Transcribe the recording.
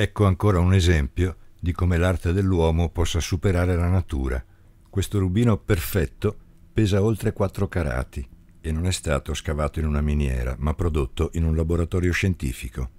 Ecco ancora un esempio di come l'arte dell'uomo possa superare la natura. Questo rubino perfetto pesa oltre 4 carati e non è stato scavato in una miniera, ma prodotto in un laboratorio scientifico.